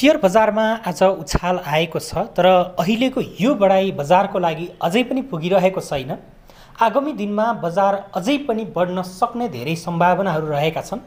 share बजारमा आज उछाल आएको छ तर अहिलेको यो बढाइ बजारको लागि अझै पनि पुगिरहेको छैन आगामी दिनमा बजार अझै पनि बढ्न सक्ने धेरै सम्भावनाहरू रहेका छन्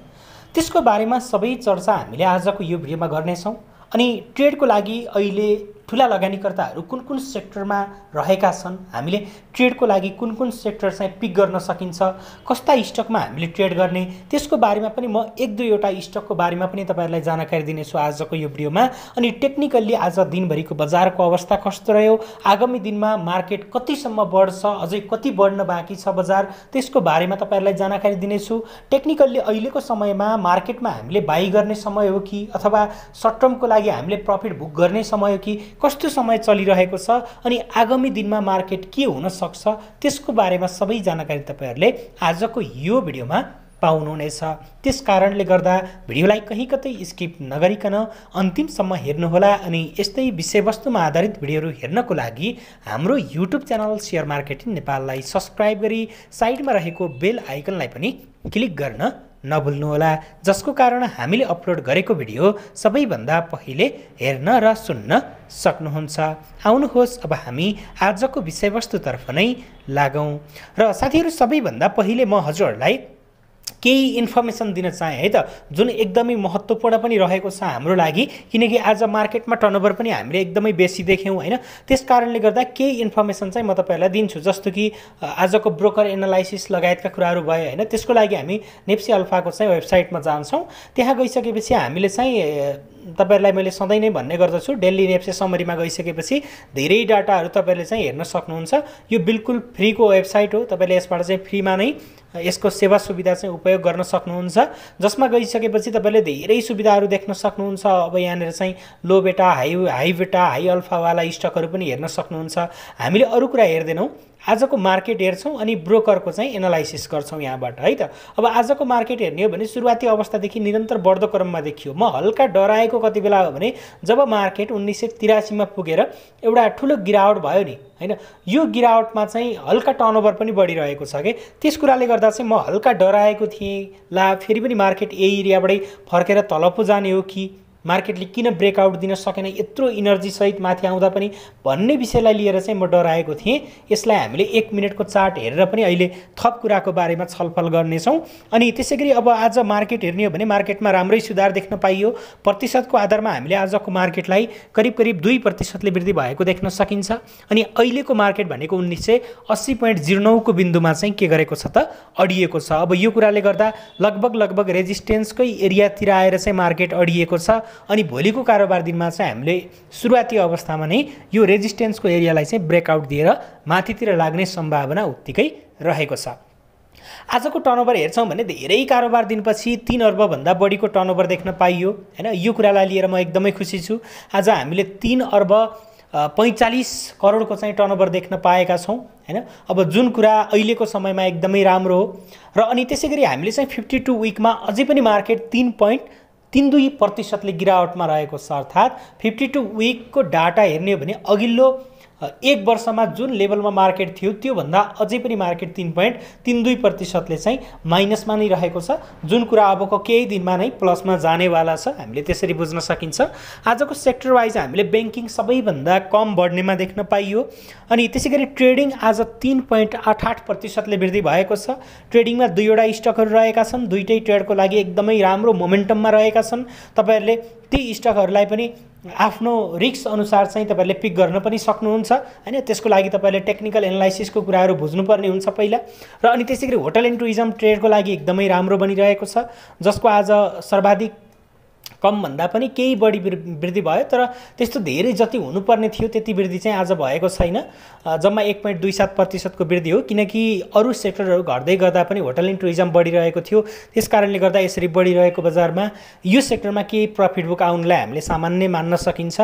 त्यसको बारेमा सबै चर्चा हामीले आजको यो भिडियोमा गर्नेछौँ अनि ट्रेडको लागि अहिले ठुला लगानीकर्ताहरू कुन कुन सेक्टरमा रहेका छन् हामीले ट्रेडको लागि कुन कुन सेक्टर चाहिँ पिक गर्न सकिन्छ कस्ता स्टकमा हामीले ट्रेड गर्ने त्यसको बारेमा पनि म एक दुईवटा स्टकको बारेमा पनि तपाईँहरूलाई जानकारी दिनेछु आजको यो भिडियोमा अनि टेक्निकल्ली आज दिनभरिको बजारको अवस्था कस्तो रह्यो आगामी दिनमा मार्केट कतिसम्म बढ्छ अझै कति बढ्न बाँकी छ बजार त्यसको बारेमा तपाईँहरूलाई जानकारी दिनेछु टेक्निकल्ली अहिलेको समयमा मार्केटमा हामीले बाई गर्ने समय हो कि अथवा सर्ट टर्मको लागि हामीले प्रफिट बुक गर्ने समय हो कि कस्तो समय चलिरहेको छ अनि आगामी दिनमा मार्केट के हुन सक्छ त्यसको बारेमा सबै जानकारी तपाईँहरूले आजको यो भिडियोमा पाउनुहुनेछ त्यस कारणले गर्दा भिडियोलाई कहीँ कतै स्किप नगरिकन अन्तिमसम्म हेर्नुहोला अनि यस्तै विषयवस्तुमा आधारित भिडियोहरू हेर्नको लागि हाम्रो युट्युब च्यानल सेयर मार्केटिङ नेपाललाई सब्सक्राइब गरी साइडमा रहेको बेल आइकनलाई पनि क्लिक गर्न नभुल्नुहोला जसको कारण हामीले अपलोड गरेको भिडियो सबैभन्दा पहिले हेर्न र सुन्न सक्नुहुन्छ आउनुहोस् अब हामी आजको विषयवस्तुतर्फ नै लागौँ र साथीहरू सबैभन्दा पहिले म हजुरहरूलाई केही इन्फर्मेसन दिन चाहेँ है त जुन एकदमै महत्त्वपूर्ण पनि रहेको छ हाम्रो लागि किनकि आज मार्केटमा टर्नओभर पनि हामीले एकदमै बेसी देख्यौँ होइन त्यस कारणले गर्दा केही इन्फर्मेसन चाहिँ म तपाईँहरूलाई दिन्छु जस्तो कि आजको ब्रोकर एनालाइसिस लगायतका कुराहरू भयो होइन त्यसको लागि हामी नेप्सी अल्फाको चाहिँ वेबसाइटमा जान्छौँ त्यहाँ गइसकेपछि हामीले चाहिँ तपाईँहरूलाई मैले सधैँ नै भन्ने गर्दछु डेली नेप्से समरीमा गइसकेपछि धेरै डाटाहरू तपाईँहरूले चाहिँ हेर्न सक्नुहुन्छ यो बिल्कुल फ्रीको वेबसाइट हो तपाईँले यसबाट चाहिँ फ्रीमा नै यसको सेवा सुविधा चाहिँ उपयोग गर्न सक्नुहुन्छ जसमा गइसकेपछि तपाईँले धेरै सुविधाहरू देख्न सक्नुहुन्छ अब यहाँनिर चाहिँ low beta high high beta high अल्फावाला स्टकहरू पनि हेर्न सक्नुहुन्छ हामीले अरू कुरा हेर्दैनौँ आजको मार्केट हेर्छौँ अनि ब्रोकरको चाहिँ एनालाइसिस गर्छौँ यहाँबाट है त अब आजको मार्केट हेर्ने हो भने सुरुवाती अवस्थादेखि निरन्तर बढ्दो क्रममा देखियो म हल्का डराएको भएको कति बेला हो भने जब मार्केट उन्नाइस सय तिरासीमा पुगेर एउटा ठुलो गिरावट भयो नि होइन यो गिरावटमा चाहिँ हल्का टर्नओभर पनि बढिरहेको छ कि त्यस कुराले गर्दा चाहिँ म हल्का डराएको थिएँ ला फेरि पनि मार्केट यही एरियाबाटै फर्केर तल पो जाने हो कि मार्केटले किन ब्रेकआउट दिन सकेन यत्रो इनर्जीसहित माथि आउँदा पनि भन्ने विषयलाई लिएर चाहिँ म डराएको थिएँ यसलाई हामीले एक मिनटको चार्ट हेरेर पनि अहिले थप कुराको बारेमा छलफल गर्नेछौँ अनि त्यसै गरी अब आज मार्केट हेर्ने हो भने मार्केटमा राम्रै सुधार देख्न पाइयो प्रतिशतको आधारमा हामीले आजको मार्केटलाई करिब करिब दुई प्रतिशतले वृद्धि भएको देख्न सकिन्छ अनि अहिलेको मार्केट भनेको उन्नाइस सय अस्सी पोइन्ट जिरो नौको बिन्दुमा चाहिँ के गरेको छ त अडिएको छ अब यो कुराले गर्दा लगभग लगभग रेजिस्टेन्सकै एरियातिर आएर चाहिँ मार्केट अडिएको छ अनि भोलिको कारोबार दिनमा चाहिँ हामीले सुरुवाती अवस्थामा नै यो रेजिस्टेन्सको एरियालाई चाहिँ ब्रेकआउट दिएर माथितिर लाग्ने सम्भावना उत्तिकै रहेको छ आजको टर्नओभर हेर्छौँ भने धेरै कारोबार दिनपछि तिन अर्बभन्दा बढीको टर्नओभर देख्न पाइयो होइन यो कुरालाई लिएर म एकदमै खुसी छु आज हामीले तिन अर्ब पैँचालिस करोडको चाहिँ टर्नओभर देख्न पाएका छौँ होइन अब जुन कुरा अहिलेको समयमा एकदमै राम्रो हो र अनि त्यसै गरी हामीले चाहिँ फिफ्टी टू विकमा अझै पनि मार्केट तिन पोइन्ट तिन दुई प्रतिशतले गिरावटमा रहेको छ अर्थात् फिफ्टी टू विकको डाटा हेर्ने हो भने अघिल्लो एक वर्षमा जुन लेभलमा मार्केट थियो त्योभन्दा अझै पनि मार्केट तिन पोइन्ट तिन दुई प्रतिशतले चाहिँ माइनसमा नै रहेको छ जुन कुरा अबको केही दिनमा नै प्लसमा जानेवाला छ हामीले त्यसरी बुझ्न सकिन्छ आजको सेक्टर वाइज हामीले ब्याङ्किङ सबैभन्दा कम बढ्नेमा देख्न पाइयो अनि त्यसै गरी ट्रेडिङ आज तिन पोइन्ट आठ आठ प्रतिशतले वृद्धि भएको छ ट्रेडिङमा दुईवटा स्टकहरू रहेका छन् दुइटै ट्रेडको लागि एकदमै राम्रो मोमेन्टममा रहेका छन् तपाईँहरूले ती स्टकहरूलाई पनि आफ्नो रिक्स अनुसार चाहिँ तपाईँहरूले पिक गर्न पनि सक्नुहुन्छ होइन त्यसको लागि तपाईँले टेक्निकल एनालाइसिसको कुराहरू बुझ्नुपर्ने हुन्छ पहिला र अनि त्यसै गरी होटल एन्ड टुरिज्म ट्रेडको लागि एकदमै राम्रो बनिरहेको छ जसको आज सर्वाधिक कमभन्दा पनि केही बढी वृद्धि भयो तर त्यस्तो धेरै जति हुनुपर्ने थियो त्यति वृद्धि चाहिँ आज भएको छैन जम्मा एक पोइन्ट दुई सात प्रतिशतको वृद्धि हो किनकि अरू सेक्टरहरू घट्दै गर्दा पनि होटल एन्ड टुरिज्म बढिरहेको थियो त्यस कारणले गर्दा यसरी बढिरहेको बजारमा यो सेक्टरमा केही प्रफिट बुक आउनुलाई हामीले सामान्य मान्न सकिन्छ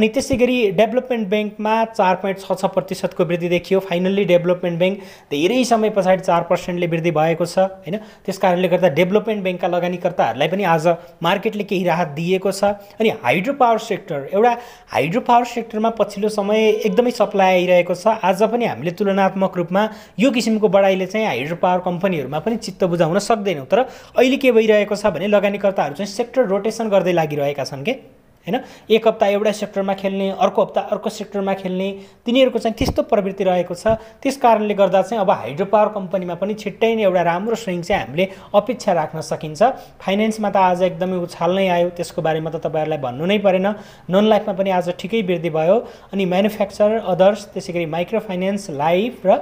अनि त्यसै गरी डेभलपमेन्ट ब्याङ्कमा चार पोइन्ट छ छ प्रतिशतको वृद्धि देखियो फाइनल्ली डेभलपमेन्ट ब्याङ्क धेरै समय पछाडि चार पर्सेन्टले वृद्धि भएको छ होइन त्यस कारणले गर्दा डेभलपमेन्ट ब्याङ्कका लगानीकर्ताहरूलाई पनि आज मार्केटले केही राहत राहत दिएको छ अनि हाइड्रो पावर सेक्टर एउटा हाइड्रो पावर सेक्टरमा पछिल्लो समय एकदमै सप्लाई आइरहेको छ आज पनि हामीले तुलनात्मक रूपमा यो किसिमको बढाइले चाहिँ हाइड्रो पावर कम्पनीहरूमा पनि चित्त बुझाउन सक्दैनौँ तर अहिले के भइरहेको छ भने लगानीकर्ताहरू चाहिँ सेक्टर रोटेसन गर्दै लागिरहेका छन् के होइन एक हप्ता एउटा सेक्टरमा खेल्ने अर्को हप्ता अर्को सेक्टरमा खेल्ने तिनीहरूको चाहिँ त्यस्तो प्रवृत्ति रहेको छ त्यस कारणले गर्दा चाहिँ अब हाइड्रो पावर कम्पनीमा पनि छिट्टै नै एउटा राम्रो स्विङ चाहिँ हामीले अपेक्षा राख्न सकिन्छ फाइनेन्समा त आज एकदमै उछाल नै आयो त्यसको बारेमा त तपाईँहरूलाई भन्नु नै परेन नन लाइफमा पनि आज ठिकै वृद्धि भयो अनि म्यानुफ्याक्चर अदर्स त्यसै गरी माइक्रो फाइनेन्स लाइफ र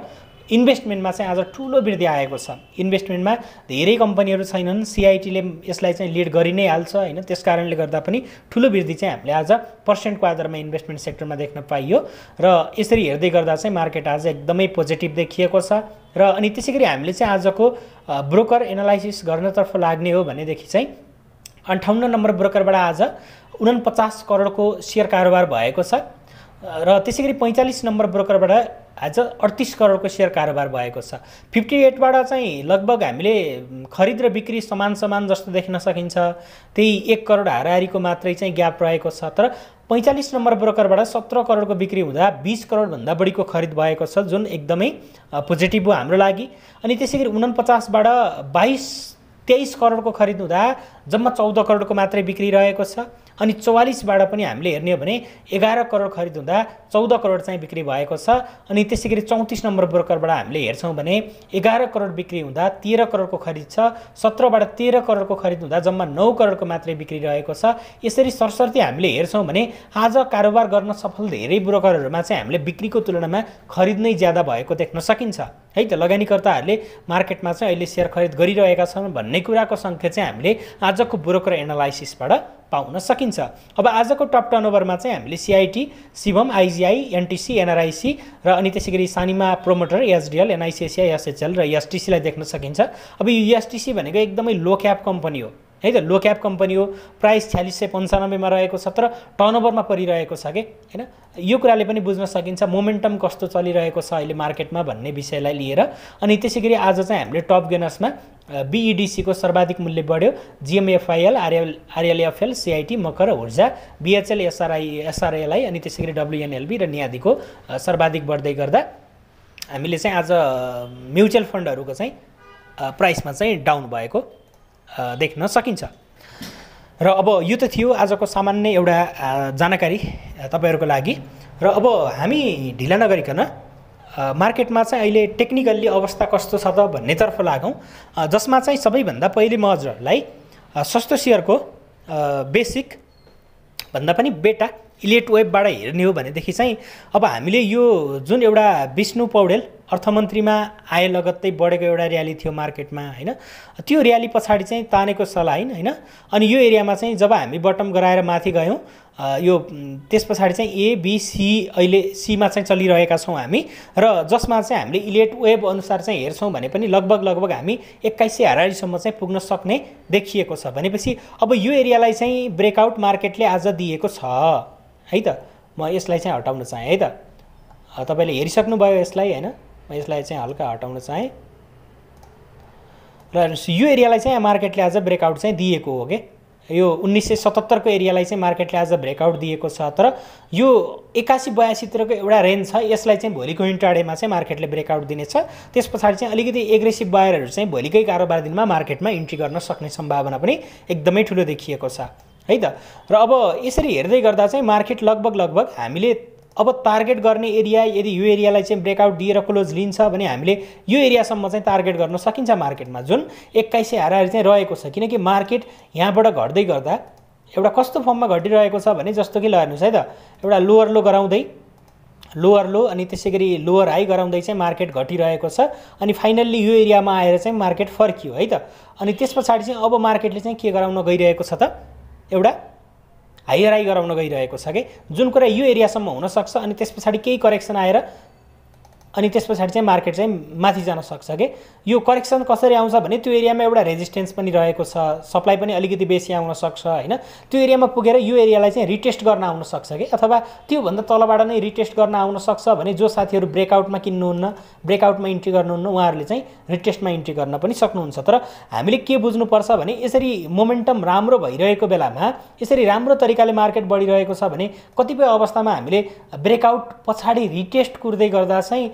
इन्भेस्टमेन्टमा चाहिँ आज ठुलो वृद्धि आएको छ इन्भेस्टमेन्टमा धेरै कम्पनीहरू छैनन् सिआइटीले यसलाई चाहिँ लिड गरि नै हाल्छ होइन त्यस कारणले गर्दा पनि ठुलो वृद्धि चाहिँ हामीले आज पर्सेन्टको आधारमा इन्भेस्टमेन्ट सेक्टरमा देख्न पाइयो र यसरी हेर्दै गर्दा चाहिँ मार्केट आज एकदमै पोजिटिभ देखिएको छ र अनि त्यसै गरी हामीले चाहिँ आजको ब्रोकर एनालाइसिस गर्नतर्फ लाग्ने हो भनेदेखि चाहिँ अन्ठाउन्न नम्बर ब्रोकरबाट आज उनापचास करोडको सेयर कारोबार भएको छ र त्यसै गरी पैँचालिस नम्बर ब्रोकरबाट आज अडतिस करोडको सेयर कारोबार भएको छ फिफ्टी एटबाट चाहिँ लगभग हामीले खरिद र बिक्री समान समान जस्तो देख्न सकिन्छ त्यही एक करोड हाराहारीको मात्रै चाहिँ ग्याप रहेको छ तर पैँचालिस नम्बर ब्रोकरबाट सत्र करोडको बिक्री हुँदा बिस करोडभन्दा बढीको खरिद भएको छ जुन एकदमै पोजिटिभ हो हाम्रो लागि अनि त्यसै गरी उनपचासबाट बाइस तेइस करोडको खरिद हुँदा जम्मा चौध करोडको मात्रै बिक्री रहेको छ अनि चौवालिसबाट पनि हामीले हेर्ने हो भने एघार करोड खरिद हुँदा चौध करोड चाहिँ बिक्री भएको छ अनि त्यसै गरी चौतिस नम्बर ब्रोकरबाट हामीले हेर्छौँ भने एघार करोड बिक्री हुँदा तेह्र करोडको खरिद छ सत्रबाट तेह्र करोडको खरिद हुँदा जम्मा नौ करोडको मात्रै बिक्री रहेको छ यसरी सरस्वती हामीले हेर्छौँ भने आज कारोबार गर्न सफल धेरै ब्रोकरहरूमा चाहिँ हामीले बिक्रीको तुलनामा खरिद नै ज्यादा भएको देख्न सकिन्छ है त लगानीकर्ताहरूले मार्केटमा चाहिँ अहिले सेयर खरिद गरिरहेका छन् भन्ने कुराको सङ्ख्या चाहिँ हामीले आजको ब्रोकर एनालाइसिसबाट पाउन सकिन्छ अब आजको टप टर्न ओभरमा चाहिँ हामीले CIT Shivam IGI NTC NRIC र अनि त्यसै गरी सानिमा प्रोमोटर एसडिएल एनआइसिएसिआई एसएचएल र एसटिसीलाई e देख्न सकिन्छ अब यो एसटिसी e भनेको एकदमै लो क्याप कम्पनी हो है त लो क्याप कम्पनी हो प्राइस छ्यालिस सय पन्चानब्बेमा रहेको छ तर टर्नओभरमा परिरहेको छ कि होइन यो कुराले पनि बुझ्न सकिन्छ मोमेन्टम कस्तो चलिरहेको छ अहिले मार्केटमा भन्ने विषयलाई लिएर अनि त्यसै गरी आज चाहिँ हामीले टप गेनर्समा बिइडिसीको सर्वाधिक मूल्य बढ्यो जिएमएफआइएल आरएल आरएलएफएल सिआइटी मकर ऊर्जा बिएचएल एसआरआई एसआरएलआई अनि त्यसै गरी डब्लुएनएलबी र न्यादीको सर्वाधिक बढ्दै गर्दा हामीले चाहिँ आज म्युचुअल फन्डहरूको चाहिँ प्राइसमा चाहिँ डाउन भएको देख्न सकिन्छ र अब यो त थियो आजको सामान्य एउटा जानकारी तपाईँहरूको लागि र अब हामी ढिला नगरिकन मार्केटमा चाहिँ अहिले टेक्निकल्ली अवस्था कस्तो छ त भन्नेतर्फ लागौँ जसमा चाहिँ सबैभन्दा पहिले म हजुरहरूलाई सस्तो सेयरको बेसिक भन्दा पनि बेटा इलेट वेबबाट हेर्ने हो भनेदेखि चाहिँ अब हामीले यो जुन एउटा विष्णु पौडेल अर्थमन्त्रीमा आए लगत्तै बढेको एउटा र्याली थियो मार्केटमा होइन त्यो र्याली पछाडि चाहिँ तानेको सलाइन होइन अनि यो एरियामा चाहिँ जब हामी बटम गराएर माथि गयौँ यो त्यस पछाडि चाहिँ एबिसी अहिले सीमा चाहिँ चलिरहेका छौँ हामी र जसमा चाहिँ हामीले इलेट वेब अनुसार चाहिँ हेर्छौँ भने पनि लगभग लगभग हामी एक्काइस सय हरारीसम्म चाहिँ पुग्न सक्ने देखिएको छ भनेपछि अब यो एरियालाई चाहिँ ब्रेकआउट मार्केटले आज दिएको छ है त म यसलाई चाहिँ हटाउन चाहेँ है त तपाईँले हेरिसक्नुभयो यसलाई होइन म यसलाई चाहिँ हल्का हटाउन चाहेँ र यो एरियालाई चाहिँ मार्केटले आज ब्रेकआउट चाहिँ दिएको हो कि यो उन्नाइस सय सतहत्तरको एरियालाई चाहिँ मार्केटले आज ब्रेकआउट दिएको छ तर यो एकासी बयासीतिरको एउटा रेन्ज छ यसलाई चाहिँ भोलिको इन्टाडेमा चाहिँ मार्केटले ब्रेकआउट दिनेछ त्यस पछाडि चाहिँ अलिकति एग्रेसिभ बायरहरू चाहिँ भोलिकै कारोबार दिनमा मार्केटमा इन्ट्री गर्न सक्ने सम्भावना पनि एकदमै ठुलो देखिएको छ है त र अब यसरी हेर्दै गर्दा चाहिँ मार्केट लगभग लगभग हामीले अब टार्गेट गर्ने एरिया यदि यो एरियालाई चाहिँ ब्रेकआउट दिएर क्लोज लिन्छ भने हामीले यो एरियासम्म चाहिँ टार्गेट गर्न सकिन्छ मार्केटमा जुन एक्काइस सय हाराहारी चाहिँ रहेको छ किनकि मार्केट यहाँबाट घट्दै गर्दा एउटा कस्तो फर्ममा घटिरहेको छ भने जस्तो कि ल हेर्नुहोस् है त एउटा लोवर लो गराउँदै लोवर लो अनि त्यसै गरी लोवर हाई गराउँदै चाहिँ मार्केट घटिरहेको छ अनि फाइनल्ली यो एरियामा आएर चाहिँ मार्केट फर्कियो है त अनि त्यस पछाडि चाहिँ अब मार्केटले चाहिँ के गराउन गइरहेको छ त एउटा हाइराई गराउन गइरहेको छ कि जुन कुरा यो एरियासम्म हुनसक्छ अनि त्यस पछाडि केही करेक्सन आएर अनि त्यस पछाडि चाहिँ मार्केट चाहिँ माथि जान सक्छ कि यो करेक्सन कसरी आउँछ भने त्यो एरियामा एउटा रेजिस्टेन्स पनि रहेको छ सप्लाई पनि अलिकति बेसी आउन सक्छ होइन त्यो एरियामा पुगेर यो एरियालाई चाहिँ रिटेस्ट गर्न आउन सक्छ कि अथवा त्योभन्दा तलबाट नै रिटेस्ट गर्न आउन सक्छ भने जो साथीहरू ब्रेकआउटमा किन्नुहुन्न ब्रेकआउटमा इन्ट्री गर्नुहुन्न उहाँहरूले चाहिँ रिटेस्टमा इन्ट्री गर्न पनि सक्नुहुन्छ तर हामीले के बुझ्नुपर्छ भने यसरी मोमेन्टम राम्रो भइरहेको बेलामा यसरी राम्रो तरिकाले मार्केट बढिरहेको छ भने कतिपय अवस्थामा हामीले ब्रेकआउट पछाडि रिटेस्ट कुर्दै गर्दा चाहिँ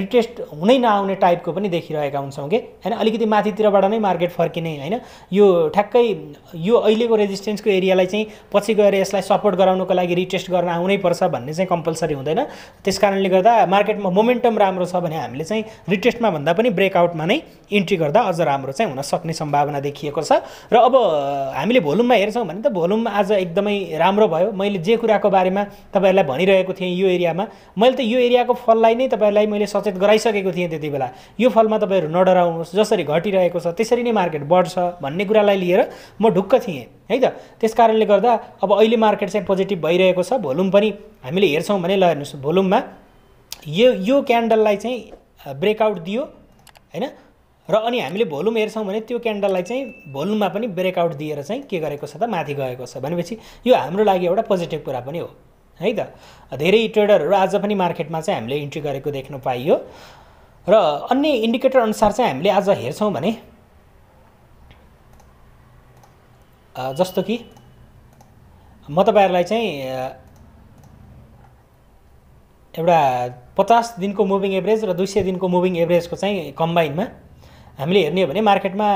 रिटेस्ट हुनै नआउने टाइपको पनि देखिरहेका हुन्छौँ कि होइन अलिकति माथितिरबाट नै मार्केट फर्किने होइन यो ठ्याक्कै यो अहिलेको रेजिस्टेन्सको एरियालाई चाहिँ पछि गएर यसलाई सपोर्ट गराउनको लागि रिटेस्ट गर्न आउनै पर्छ भन्ने चाहिँ कम्पलसरी हुँदैन त्यस कारणले गर्दा मार्केटमा मोमेन्टम राम्रो छ भने हामीले चाहिँ रिटेस्टमा भन्दा पनि ब्रेकआउटमा नै इन्ट्री गर्दा अझ राम्रो चाहिँ हुन सक्ने सम्भावना देखिएको छ र अब हामीले भोलुममा हेर्छौँ भने त भोलुम आज एकदमै राम्रो भयो मैले जे कुराको बारेमा तपाईँहरूलाई भनिरहेको थिएँ यो एरियामा मैले त यो एरियाको फललाई नै तपाईँहरूलाई मैले मैले सचेत गराइसकेको थिएँ त्यति बेला यो फलमा तपाईँहरू नडराउनुहोस् जसरी घटिरहेको छ त्यसरी नै मार्केट बढ्छ भन्ने कुरालाई लिएर म ढुक्क थिएँ है त त्यस कारणले गर्दा अब अहिले मार्केट चाहिँ पोजिटिभ भइरहेको छ भोलुम पनि हामीले हेर्छौँ भने ल हेर्नुहोस् भोलुममा यो यो क्यान्डललाई चाहिँ ब्रेकआउट दियो होइन र अनि हामीले भोलुम हेर्छौँ भने त्यो क्यान्डललाई चाहिँ भोलुममा पनि ब्रेकआउट दिएर चाहिँ के गरेको छ त माथि गएको छ भनेपछि यो हाम्रो लागि एउटा पोजिटिभ कुरा पनि हो है त धेरै ट्रेडरहरू आज पनि मार्केटमा चाहिँ हामीले इन्ट्री गरेको देख्न पाइयो र अन्य इन्डिकेटर अनुसार चाहिँ हामीले आज हेर्छौँ भने जस्तो कि म तपाईँहरूलाई चाहिँ एउटा पचास दिनको मुभिङ एभरेज र दुई सय दिनको मुभिङ एभरेजको चाहिँ कम्बाइनमा हामीले हेर्ने हो भने मार्केटमा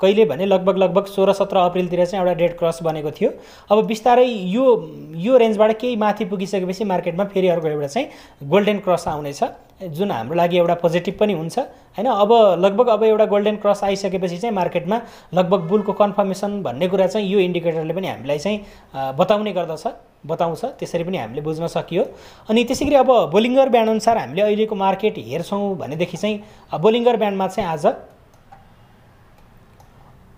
कहिले भने लगभग लगभग सोह्र सत्र अप्रेलतिर चाहिँ एउटा डेट क्रस बनेको थियो अब बिस्तारै यो यो रेन्जबाट केही माथि पुगिसकेपछि मार्केटमा फेरि अर्को एउटा चाहिँ गोल्डेन क्रस आउनेछ जुन हाम्रो लागि एउटा पोजिटिभ पनि हुन्छ होइन अब लगभग अब एउटा गोल्डेन क्रस आइसकेपछि चाहिँ मार्केटमा लगभग बुलको कन्फर्मेसन भन्ने कुरा चाहिँ यो इन्डिकेटरले पनि हामीलाई चाहिँ बताउने गर्दछ बताउँछ त्यसरी पनि हामीले बुझ्न सकियो अनि त्यसै गरी अब बोलिङ्गर ब्यान्डअनुसार हामीले अहिलेको मार्केट हेर्छौँ भनेदेखि चाहिँ बोलिङ्गर ब्यान्डमा चाहिँ आज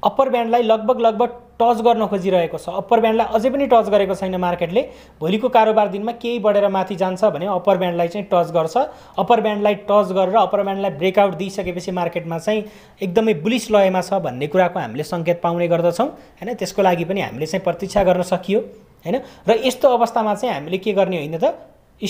अप्पर ब्यान्डलाई लगभग लगभग टच गर्न खोजिरहेको छ अप्पर ब्यान्डलाई अझै पनि टच गरेको छैन मार्केटले भोलिको कारोबार दिनमा केही बढेर माथि जान्छ भने अप्पर ब्यान्डलाई चाहिँ टच गर्छ अप्पर ब्यान्डलाई टच गरेर अप्पर ब्यान्डलाई ब्रेकआउट दिइसकेपछि मार्केटमा चाहिँ एकदमै बुलिस लयमा छ भन्ने कुराको हामीले सङ्केत पाउने गर्दछौँ होइन त्यसको लागि पनि हामीले चाहिँ प्रतीक्षा गर्न सकियो होइन र यस्तो अवस्थामा चाहिँ हामीले के गर्ने होइन त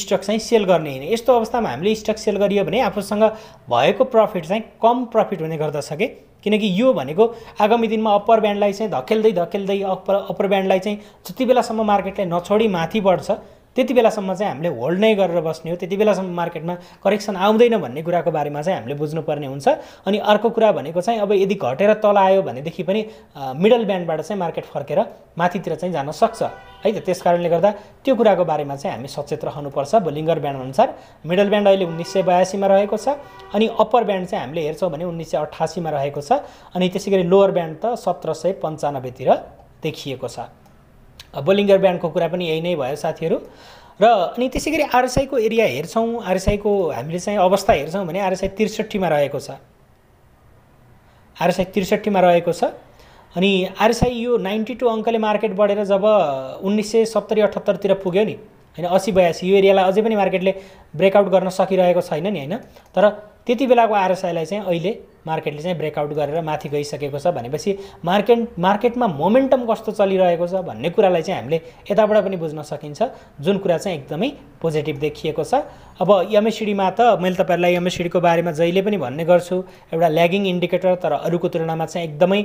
स्टक चाहिँ सेल गर्ने होइन यस्तो अवस्थामा हामीले स्टक सेल गरियो भने आफूसँग भएको प्रफिट चाहिँ कम प्रफिट हुने गर्दछ कि किनकि यो भनेको आगामी दिनमा अप्पर ब्यान्डलाई चाहिँ धकेल्दै धकेल्दै अप्पर अप्पर ब्यान्डलाई चाहिँ जति बेलासम्म मार्केटलाई नछोडी माथि बढ्छ त्यति बेलासम्म चाहिँ हामीले होल्ड नै गरेर बस्ने हो त्यति बेलासम्म मार्केटमा करेक्सन आउँदैन भन्ने कुराको बारेमा चाहिँ हामीले बुझ्नुपर्ने हुन्छ अनि अर्को कुरा भनेको चाहिँ अब यदि घटेर तल आयो भनेदेखि पनि मिडल ब्यान्डबाट चाहिँ मार्केट फर्केर माथितिर चाहिँ जान सक्छ है त त्यस कारणले गर्दा त्यो कुराको बारेमा चाहिँ हामी सचेत रहनुपर्छ बोलिङ्गर ब्यान्ड अनुसार मिडल ब्यान्ड अहिले उन्नाइस सय बयासीमा रहेको छ अनि अप्पर ब्यान्ड चाहिँ हामीले हेर्छौँ भने उन्नाइस सय अठासीमा रहेको छ अनि त्यसै गरी लोवर ब्यान्ड त सत्र सय पन्चानब्बेतिर देखिएको छ बोलिङ्गर ब्यान्डको कुरा पनि यही नै भयो साथीहरू र अनि त्यसै गरी आरएसआईको एरिया हेर्छौँ आरएसआईको हामीले चाहिँ अवस्था हेर्छौँ भने आरएसआई त्रिसठीमा रहेको छ आरएसआई त्रिसठीमा रहेको छ अनि आरएसआई यो नाइन्टी टू अङ्कले मार्केट बढेर जब उन्नाइस सय सत्तरी अठहत्तरतिर पुग्यो नि होइन असी बयासी यो एरियालाई अझै पनि मार्केटले ब्रेकआउट गर्न सकिरहेको छैन नि होइन तर त्यति बेलाको आरएसआईलाई चाहिँ अहिले मार्केटले चाहिँ ब्रेकआउट गरेर माथि गइसकेको छ भनेपछि मार्केट मार्केटमा मोमेन्टम कस्तो चलिरहेको छ भन्ने कुरालाई चाहिँ हामीले यताबाट पनि बुझ्न सकिन्छ जुन कुरा चाहिँ एकदमै पोजिटिभ देखिएको छ अब एमएसिडीमा त मैले तपाईँहरूलाई एमएससिडीको बारेमा जहिले पनि भन्ने गर्छु एउटा ल्यागिङ इन्डिकेटर तर अरूको तुलनामा चाहिँ एकदमै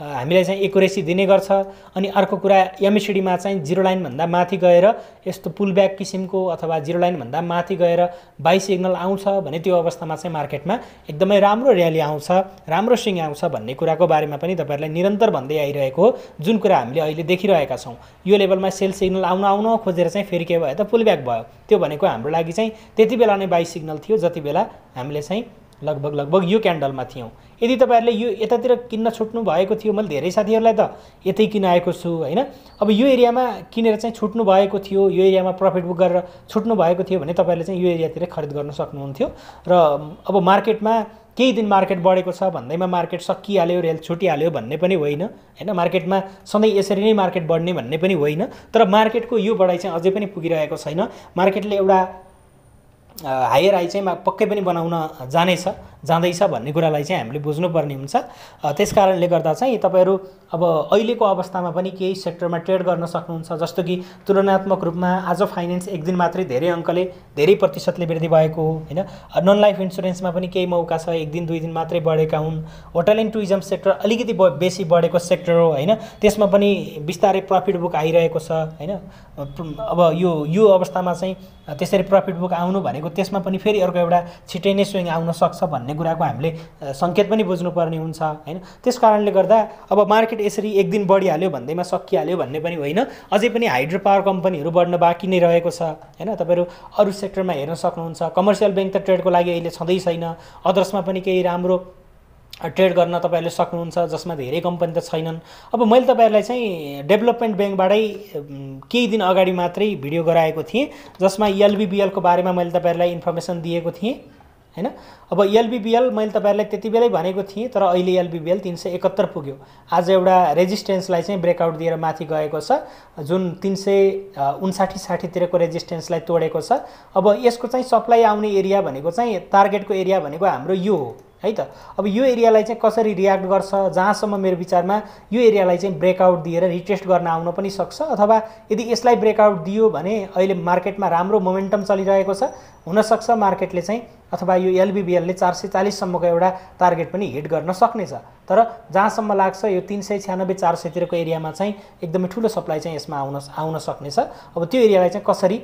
हामीलाई चाहिँ एकुरेसी दिने गर्छ अनि अर्को कुरा एमएसिडीमा चाहिँ जिरो लाइनभन्दा माथि गएर यस्तो पुलब्याक किसिमको अथवा जिरो लाइनभन्दा माथि गएर बाई सिग्नल आउँछ भने त्यो अवस्थामा चाहिँ मार्केटमा एकदमै राम्रो ऱ्याली आउँछ राम्रो सिङ आउँछ भन्ने कुराको बारेमा पनि तपाईँहरूलाई निरन्तर भन्दै आइरहेको हो जुन कुरा हामीले अहिले देखिरहेका छौँ यो लेभलमा सेल सिग्नल आउन आउन खोजेर चाहिँ फेरि के भयो त पुलब्याक भयो त्यो भनेको हाम्रो लागि चाहिँ त्यति बेला नै बाई सिग्नल थियो जति बेला हामीले चाहिँ लगभग लगभग यो क्यान्डलमा थियौँ यदि तपाईँहरूले यो यतातिर किन्न छुट्नु भएको थियो मैले धेरै साथीहरूलाई त यतै किन आएको छु होइन अब यो एरियामा किनेर चाहिँ छुट्नु भएको थियो यो एरियामा प्रफिट बुक गरेर छुट्नु भएको थियो भने तपाईँहरूले चाहिँ यो एरियातिर खरिद गर्न सक्नुहुन्थ्यो र अब मार्केटमा केही दिन मार्केट बढेको छ भन्दैमा मार्केट सकिहाल्यो रेल छुटिहाल्यो भन्ने पनि होइन होइन मार्केटमा सधैँ यसरी नै मार्केट बढ्ने भन्ने पनि होइन तर मार्केटको यो बढाइ चाहिँ अझै पनि पुगिरहेको छैन मार्केटले एउटा हायर हाई चाहिँ पक्कै पनि बनाउन जानेछ जाँदैछ भन्ने कुरालाई चाहिँ हामीले बुझ्नुपर्ने हुन्छ त्यस कारणले गर्दा चाहिँ तपाईँहरू अब अहिलेको अवस्थामा पनि केही सेक्टरमा ट्रेड गर्न सक्नुहुन्छ जस्तो कि तुलनात्मक रूपमा आज फाइनेन्स एक दिन मात्रै धेरै अङ्कले धेरै प्रतिशतले वृद्धि भएको हो होइन नन लाइफ इन्सुरेन्समा पनि केही मौका छ एक दिन दुई दिन मात्रै बढेका हुन् होटल एन्ड टुरिज्म सेक्टर अलिकति बेसी बढेको सेक्टर हो होइन त्यसमा पनि बिस्तारै प्रफिट बुक आइरहेको छ होइन अब यो यो अवस्थामा चाहिँ त्यसरी प्रफिट बुक आउनु भनेको त्यसमा पनि फेरि अर्को एउटा छिटै नै स्विङ आउन सक्छ भन्ने भन्ने कुराको हामीले सङ्केत पनि बुझ्नुपर्ने हुन्छ होइन त्यस कारणले गर्दा अब मार्केट यसरी एक दिन बढिहाल्यो भन्दैमा सकिहाल्यो भन्ने पनि होइन अझै पनि हाइड्रो पावर कम्पनीहरू बढ्न बाँकी नै रहेको छ होइन तपाईँहरू अरू सेक्टरमा हेर्न सक्नुहुन्छ कमर्सियल ब्याङ्क त ट्रेडको लागि अहिले छँदै छैन अदर्समा पनि केही राम्रो ट्रेड गर्न तपाईँहरूले सक्नुहुन्छ जसमा धेरै कम्पनी त छैनन् अब मैले तपाईँहरूलाई चाहिँ डेभलपमेन्ट ब्याङ्कबाटै केही दिन अगाडि मात्रै भिडियो गराएको थिएँ जसमा एलबिबिएलको बारेमा मैले तपाईँहरूलाई इन्फर्मेसन दिएको थिएँ होइन अब एलबिबिएल मैले तपाईँहरूलाई त्यति बेलै भनेको थिएँ तर अहिले एलबिबिएल तिन सय एकहत्तर पुग्यो आज एउटा रेजिस्टेन्सलाई चाहिँ ब्रेकआउट दिएर माथि गएको छ जुन तिन सय उन्साठी साठीतिरको रेजिस्टेन्सलाई तोडेको छ अब यसको चाहिँ सप्लाई आउने एरिया भनेको चाहिँ टार्गेटको एरिया भनेको हाम्रो यो हो है त अब यो एरियालाई चाहिँ कसरी रियाक्ट गर्छ जहाँसम्म मेरो विचारमा यो एरियालाई चाहिँ ब्रेकआउट दिएर रिटेस्ट गर्न आउन पनि सक्छ अथवा यदि यसलाई ब्रेकआउट दियो भने अहिले मार्केटमा राम्रो मोमेन्टम चलिरहेको छ हुनसक्छ मार्केटले चाहिँ अथवा यो एलबिबिएलले चार सय चालिससम्मको एउटा टार्गेट पनि हिट गर्न सक्नेछ तर जहाँसम्म लाग्छ यो तिन सय छ्यानब्बे चार सयतिरको एरियामा चाहिँ एकदमै ठुलो सप्लाई चाहिँ यसमा आउन आउन सक्नेछ अब त्यो एरियालाई चाहिँ कसरी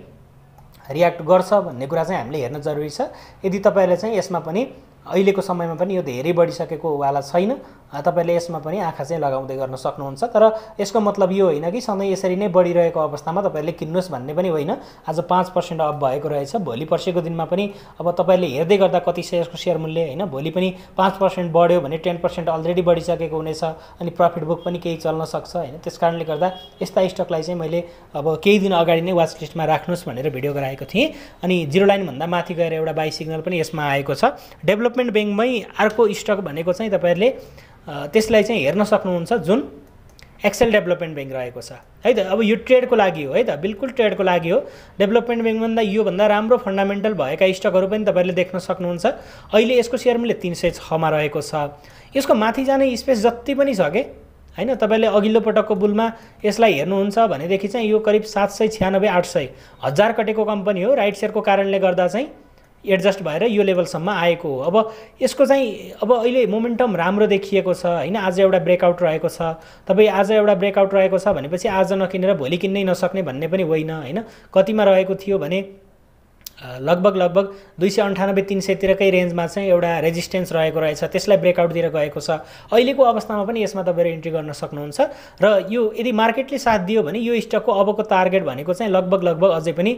रियाक्ट गर्छ भन्ने कुरा चाहिँ हामीले हेर्न जरुरी छ यदि तपाईँहरूले चाहिँ यसमा पनि अहिलेको समयमा पनि यो धेरै बढिसकेको वाला छैन तपाईँले यसमा पनि आँखा चाहिँ लगाउँदै गर्न सक्नुहुन्छ तर यसको मतलब यो होइन कि सधैँ यसरी नै बढिरहेको अवस्थामा तपाईँहरूले किन्नुहोस् भन्ने पनि होइन आज पाँच पर्सेन्ट अप भएको रहेछ भोलि पर्सिको दिनमा पनि अब तपाईँले हेर्दै गर्दा कति सेयरको सेयर मूल्य होइन भोलि पनि पाँच पर्सेन्ट बढ्यो भने टेन पर्सेन्ट अलरेडी बढिसकेको हुनेछ अनि प्रफिट बुक पनि केही चल्न सक्छ होइन त्यस कारणले गर्दा यस्ता स्टकलाई चाहिँ मैले अब केही दिन अगाडि नै वाच लिस्टमा राख्नुहोस् भनेर भिडियो गराएको थिएँ अनि जिरो लाइनभन्दा माथि गएर एउटा बाई सिग्नल पनि यसमा आएको छ डेभलपमेन्ट ब्याङ्कमै अर्को स्टक भनेको चाहिँ तपाईँहरूले त्यसलाई चाहिँ हेर्न सक्नुहुन्छ जुन एक्सेल डेभलपमेन्ट ब्याङ्क रहेको छ है त अब यो ट्रेडको लागि हो है त बिल्कुल ट्रेडको लागि हो डेभलपमेन्ट ब्याङ्कभन्दा योभन्दा राम्रो फन्डामेन्टल भएका स्टकहरू पनि तपाईँले देख्न सक्नुहुन्छ अहिले यसको सेयर मूल्य तिन सय छमा रहेको छ यसको माथि जाने स्पेस जति पनि छ कि होइन तपाईँले अघिल्लो पटकको बुलमा यसलाई हेर्नुहुन्छ भनेदेखि चाहिँ यो करिब सात सय छ्यानब्बे आठ सय हजार कटेको कम्पनी हो राइट सेयरको कारणले गर्दा चाहिँ एडजस्ट भएर यो लेभलसम्म आएको हो अब यसको चाहिँ अब अहिले मोमेन्टम राम्रो देखिएको छ होइन आज एउटा ब्रेकआउट रहेको छ तपाईँ आज एउटा ब्रेकआउट रहेको छ भनेपछि आज नकिनेर भोलि किन्नै नसक्ने भन्ने पनि होइन होइन कतिमा रहेको थियो भने लगभग लगभग दुई सय अन्ठानब्बे तिन सयतिरकै रेन्जमा चाहिँ एउटा रेजिस्टेन्स रहेको रहेछ त्यसलाई ब्रेकआउट ब्रेकआउटतिर गएको छ अहिलेको अवस्थामा पनि यसमा तपाईँहरू इन्ट्री गर्न सक्नुहुन्छ र यो यदि मार्केटले साथ दियो भने यो स्टकको अबको टार्गेट भनेको चाहिँ लगभग लगभग अझै पनि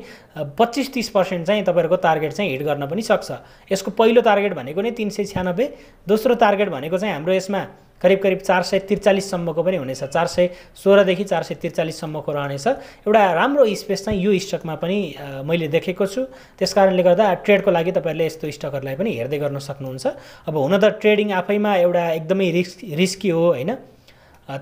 पच्चिस तिस पर्सेन्ट चाहिँ तपाईँहरूको टार्गेट चाहिँ हिट गर्न पनि सक्छ यसको पहिलो टार्गेट भनेको नै तिन सय छ्यानब्बे दोस्रो टार्गेट भनेको चाहिँ हाम्रो यसमा करिब करिब चार सय त्रिचालिससम्मको पनि हुनेछ चार सय सोह्रदेखि चार सय त्रिचालिससम्मको रहनेछ एउटा राम्रो स्पेस चाहिँ यो स्टकमा पनि मैले देखेको छु त्यस कारणले गर्दा ट्रेडको लागि तपाईँहरूले यस्तो स्टकहरूलाई पनि हेर्दै गर्न सक्नुहुन्छ अब हुन त ट्रेडिङ आफैमा एउटा एकदमै रिस्क रिस्की हो होइन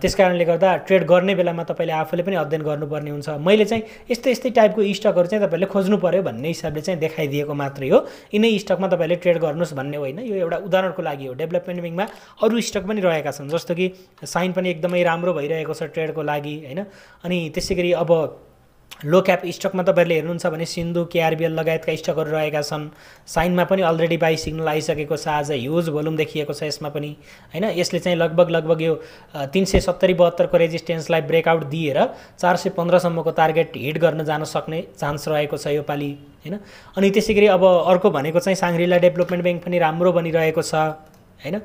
त्यस कारणले गर्दा ट्रेड गर्ने बेलामा तपाईँले आफूले पनि अध्ययन गर्नुपर्ने हुन्छ मैले चाहिँ यस्तै यस्तै टाइपको स्टकहरू चाहिँ तपाईँले खोज्नु पऱ्यो भन्ने हिसाबले चाहिँ देखाइदिएको मात्रै हो यिनै स्टकमा तपाईँले ट्रेड गर्नुहोस् भन्ने होइन यो एउटा उदाहरणको लागि हो डेभलपमेन्ट ब्याङ्कमा अरू स्टक पनि रहेका छन् जस्तो कि साइन पनि एकदमै राम्रो भइरहेको छ ट्रेडको लागि होइन अनि त्यसै गरी अब लो क्याप स्टकमा तपाईँहरूले हेर्नुहुन्छ भने सिन्धु केआरबिएल लगायतका स्टकहरू रहेका छन् साइनमा पनि अलरेडी बाई सिग्नल आइसकेको छ आज ह्युज भोल्युम देखिएको छ यसमा पनि होइन यसले चाहिँ लगभग लगभग यो तिन सय सत्तरी बहत्तरको रेजिस्टेन्सलाई ब्रेकआउट दिएर चार सय पन्ध्रसम्मको टार्गेट हिट गर्न जान सक्ने चान्स रहेको छ योपालि होइन अनि त्यसै गरी अब अर्को भनेको चाहिँ साङ्ग्रिला डेभलपमेन्ट ब्याङ्क पनि राम्रो बनिरहेको छ होइन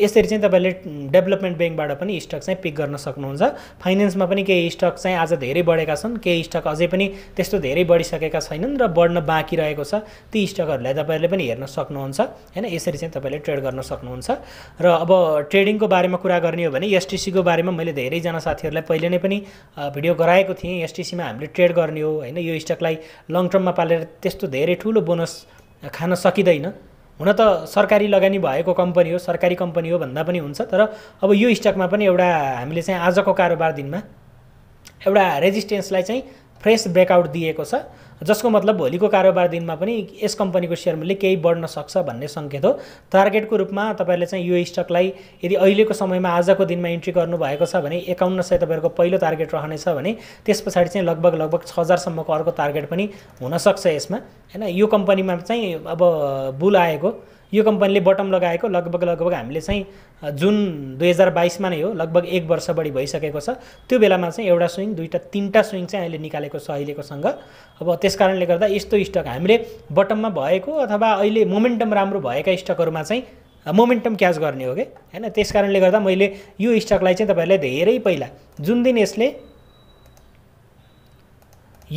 यसरी चाहिँ तपाईँले डेभलपमेन्ट ब्याङ्कबाट पनि स्टक चाहिँ पिक गर्न सक्नुहुन्छ फाइनेन्समा पनि केही स्टक चाहिँ आज धेरै बढेका छन् केही स्टक अझै पनि त्यस्तो धेरै बढिसकेका छैनन् र बढ्न बाँकी रहेको छ ती स्टकहरूलाई तपाईँहरूले पनि हेर्न सक्नुहुन्छ होइन यसरी चाहिँ तपाईँले ट्रेड गर्न सक्नुहुन्छ र अब ट्रेडिङको बारेमा कुरा गर्ने हो भने एसटिसीको बारेमा मैले धेरैजना साथीहरूलाई पहिले नै पनि भिडियो गराएको थिएँ एसटिसीमा हामीले ट्रेड गर्ने हो होइन यो स्टकलाई लङ टर्ममा पालेर त्यस्तो धेरै ठुलो बोनस खान सकिँदैन हुन त सरकारी लगानी भएको कम्पनी हो सरकारी कम्पनी हो भन्दा पनि हुन्छ तर अब यो स्टकमा पनि एउटा हामीले चाहिँ आजको कारोबार दिनमा एउटा रेजिस्टेन्सलाई चाहिँ फ्रेस ब्रेकआउट दिएको छ जसको मतलब भोलिको कारोबार दिनमा पनि यस कम्पनीको सेयर मूल्य केही बढ्न सक्छ भन्ने सङ्केत हो टार्गेटको रूपमा तपाईँहरूले चाहिँ यो स्टकलाई यदि अहिलेको समयमा आजको दिनमा इन्ट्री गर्नुभएको छ भने एकाउन्न सय तपाईँहरूको पहिलो टार्गेट रहनेछ भने त्यस पछाडि चाहिँ लगभग लगभग छ हजारसम्मको अर्को टार्गेट पनि हुनसक्छ यसमा होइन यो कम्पनीमा चाहिँ अब बुल आएको यो कम्पनीले बटम लगाएको लगभग लगभग हामीले चाहिँ जुन दुई हजार बाइसमा नै हो लगभग एक वर्ष बढी भइसकेको छ त्यो बेलामा चाहिँ एउटा स्विङ दुईवटा तिनवटा स्विङ चाहिँ अहिले निकालेको छ अहिलेकोसँग अब त्यस कारणले गर्दा यस्तो स्टक हामीले बटममा भएको अथवा अहिले मोमेन्टम राम्रो भएका स्टकहरूमा चाहिँ मोमेन्टम क्याच गर्ने हो कि होइन त्यस कारणले गर्दा मैले यो स्टकलाई चाहिँ तपाईँहरूलाई धेरै पहिला जुन दिन यसले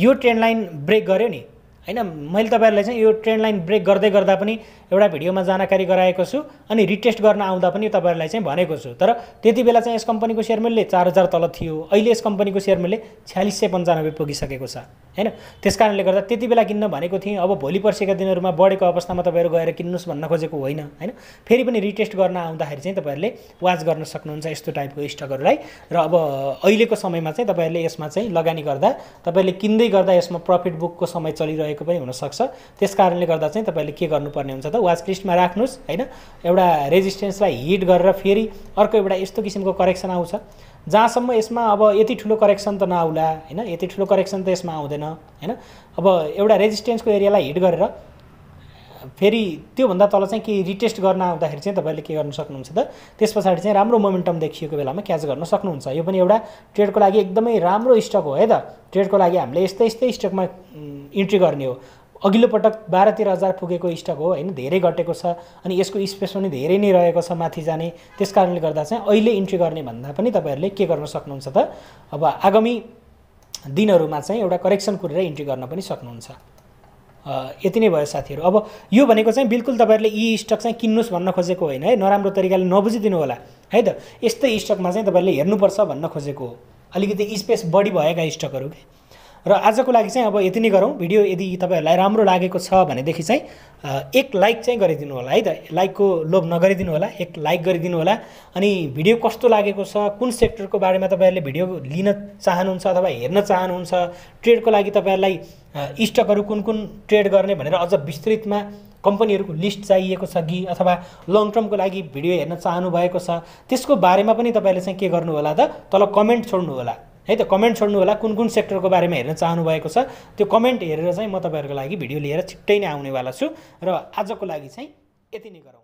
यो ट्रेन्ड लाइन ब्रेक गर्यो नि होइन मैले तपाईँहरूलाई चाहिँ यो ट्रेन्ड लाइन ब्रेक गर्दै गर्दा पनि एउटा भिडियोमा जानकारी गराएको छु अनि रिटेस्ट गर्न आउँदा पनि तपाईँहरूलाई चाहिँ भनेको छु तर त्यति बेला चाहिँ यस कम्पनीको सेयर मूल्य चार हजार तल थियो अहिले यस कम्पनीको सेयर मूल्य छ्यालिस सय पन्चानब्बे पुगिसकेको छ होइन त्यस कारणले गर्दा त्यति बेला किन्न भनेको थिएँ अब भोलि पर्सिका दिनहरूमा बढेको अवस्थामा तपाईँहरू गएर किन्नुहोस् भन्न खोजेको होइन होइन फेरि पनि रिटेस्ट गर्न आउँदाखेरि चाहिँ तपाईँहरूले वाच गर्न सक्नुहुन्छ यस्तो टाइपको स्टकहरूलाई र अब अहिलेको समयमा चाहिँ तपाईँहरूले यसमा चाहिँ लगानी गर्दा तपाईँहरूले किन्दै गर्दा यसमा प्रफिट बुकको समय चलिरहेको रहेको पनि हुनसक्छ त्यस कारणले गर्दा चाहिँ तपाईँले के गर्नुपर्ने हुन्छ त वाच लिस्टमा राख्नुहोस् होइन एउटा रेजिस्टेन्सलाई हिट गरेर फेरि अर्को एउटा यस्तो किसिमको करेक्सन आउँछ जहाँसम्म यसमा अब यति ठुलो करेक्सन त नआउला होइन यति ठुलो करेक्सन त यसमा आउँदैन होइन अब एउटा रेजिस्टेन्सको एरियालाई हिट गरेर फेरि त्योभन्दा तल चाहिँ केही रिटेस्ट गर्न आउँदाखेरि चाहिँ तपाईँले के गर्नु सक्नुहुन्छ त त्यस पछाडि चाहिँ राम्रो मोमेन्टम देखिएको बेलामा क्याच गर्न सक्नुहुन्छ यो पनि एउटा ट्रेडको लागि एकदमै राम्रो स्टक हो है त ट्रेडको लागि हामीले यस्तै यस्तै स्टकमा इन्ट्री गर्ने हो अघिल्लो पटक बाह्र तेह्र हजार पुगेको स्टक हो होइन धेरै घटेको छ अनि यसको स्पेस पनि धेरै नै रहेको छ माथि जाने त्यस कारणले गर्दा चाहिँ अहिले इन्ट्री गर्ने भन्दा पनि तपाईँहरूले के गर्न सक्नुहुन्छ त अब आगामी दिनहरूमा चाहिँ एउटा करेक्सन कुरेर इन्ट्री गर्न पनि सक्नुहुन्छ यति नै भयो साथीहरू अब यो भनेको चाहिँ बिल्कुल तपाईँहरूले यी स्टक चाहिँ किन्नुहोस् भन्न खोजेको होइन है नराम्रो तरिकाले नबुझिदिनु होला है त यस्तै स्टकमा चाहिँ तपाईँहरूले हेर्नुपर्छ भन्न खोजेको हो अलिकति स्पेस बढी भएका स्टकहरू क्या र आजको लागि चाहिँ अब यति नै गरौँ भिडियो यदि तपाईँहरूलाई राम्रो लागेको छ भनेदेखि चाहिँ एक लाइक चाहिँ गरिदिनु होला है त लाइकको लोभ नगरिदिनु होला एक लाइक गरिदिनु होला अनि भिडियो कस्तो लागेको छ कुन सेक्टरको बारेमा तपाईँहरूले भिडियो लिन चाहनुहुन्छ अथवा हेर्न चाहनुहुन्छ ट्रेडको लागि तपाईँहरूलाई स्टकहरू कुन कुन ट्रेड गर्ने भनेर अझ विस्तृतमा कम्पनीहरूको लिस्ट चाहिएको छ कि अथवा लङ टर्मको लागि भिडियो हेर्न चाहनु भएको छ त्यसको बारेमा पनि तपाईँहरूले चाहिँ के गर्नु होला त तल कमेन्ट छोड्नु होला है त कमेन्ट छोड्नु होला कुन कुन सेक्टरको बारेमा हेर्न भएको छ त्यो कमेन्ट हेरेर चाहिँ म तपाईँहरूको लागि भिडियो लिएर छिट्टै नै आउनेवाला छु र आजको लागि चाहिँ यति नै गरौँ